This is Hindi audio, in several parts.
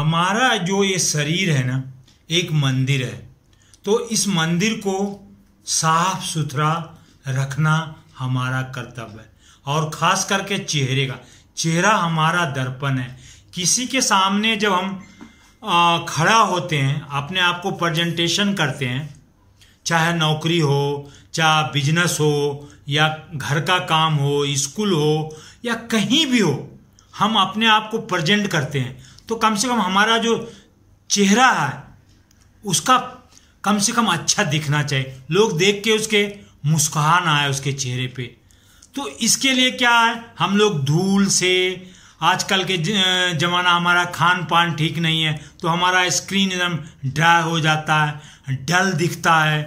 हमारा जो ये शरीर है ना एक मंदिर है तो इस मंदिर को साफ सुथरा रखना हमारा कर्तव्य है और ख़ास करके चेहरे का चेहरा हमारा दर्पण है किसी के सामने जब हम आ, खड़ा होते हैं अपने आप को प्रजेंटेशन करते हैं चाहे नौकरी हो चाहे बिजनेस हो या घर का काम हो स्कूल हो या कहीं भी हो हम अपने आप को प्रजेंट करते हैं तो कम से कम हमारा जो चेहरा है उसका कम से कम अच्छा दिखना चाहिए लोग देख के उसके मुस्कान आए उसके चेहरे पे तो इसके लिए क्या है हम लोग धूल से आजकल के ज़माना हमारा खान पान ठीक नहीं है तो हमारा स्क्रीन एकदम ड्राई हो जाता है डल दिखता है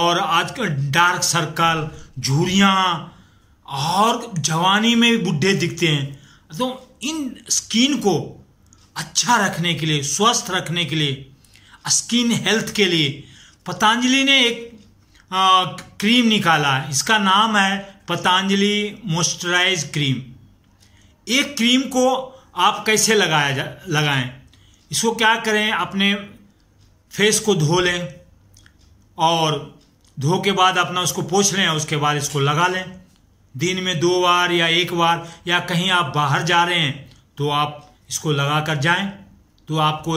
और आजकल डार्क सर्कल झूरियाँ और जवानी में भी बूढ़े दिखते हैं तो इन स्किन को अच्छा रखने के लिए स्वस्थ रखने के लिए स्किन हेल्थ के लिए पतंजलि ने एक आ, क्रीम निकाला है इसका नाम है पतंजलि मॉइस्चराइज क्रीम एक क्रीम को आप कैसे लगाया जा लगाएं इसको क्या करें अपने फेस को धो लें और धो के बाद अपना उसको पोछ लें उसके बाद इसको लगा लें दिन में दो बार या एक बार या कहीं आप बाहर जा रहे हैं तो आप इसको लगा कर जाएं तो आपको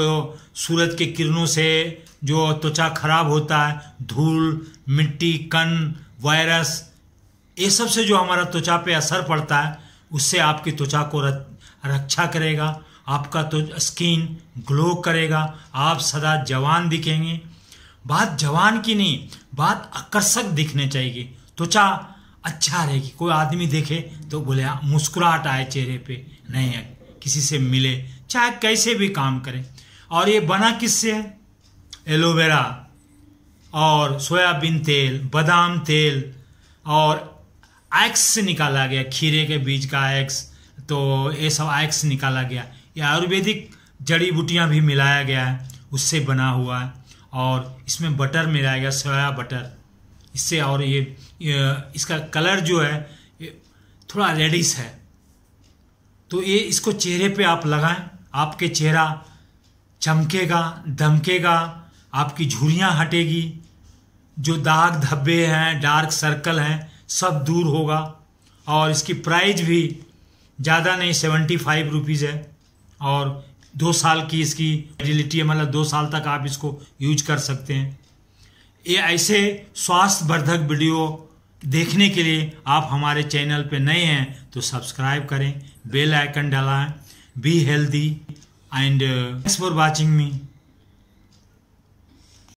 सूरज के किरणों से जो त्वचा खराब होता है धूल मिट्टी कन वायरस ये सब से जो हमारा त्वचा पे असर पड़ता है उससे आपकी त्वचा को रक्षा करेगा आपका तो स्किन ग्लो करेगा आप सदा जवान दिखेंगे बात जवान की नहीं बात आकर्षक दिखने चाहिए त्वचा अच्छा रहेगी कोई आदमी देखे तो बोले हाँ, मुस्कुराहट आए चेहरे पे नहीं किसी से मिले चाहे कैसे भी काम करें और ये बना किससे है एलोवेरा और सोयाबीन तेल बादाम तेल और एक्स से निकाला गया खीरे के बीज का एक्स तो ये सब एक्स निकाला गया ये आयुर्वेदिक जड़ी बूटियाँ भी मिलाया गया है उससे बना हुआ है और इसमें बटर मिलाया गया सोया बटर इससे और ये, ये इसका कलर जो है थोड़ा रेडिश है तो ये इसको चेहरे पे आप लगाएं आपके चेहरा चमकेगा धमकेगा आपकी झुरियाँ हटेगी जो दाग धब्बे हैं डार्क सर्कल हैं सब दूर होगा और इसकी प्राइस भी ज़्यादा नहीं सेवेंटी फाइव रुपीज़ है और दो साल की इसकी एजिलिटी है मतलब दो साल तक आप इसको यूज कर सकते हैं ये ऐसे स्वास्थ्यवर्धक वीडियो देखने के लिए आप हमारे चैनल पे नए हैं तो सब्सक्राइब करें बेल आइकन डलाएं be healthy and thanks for watching me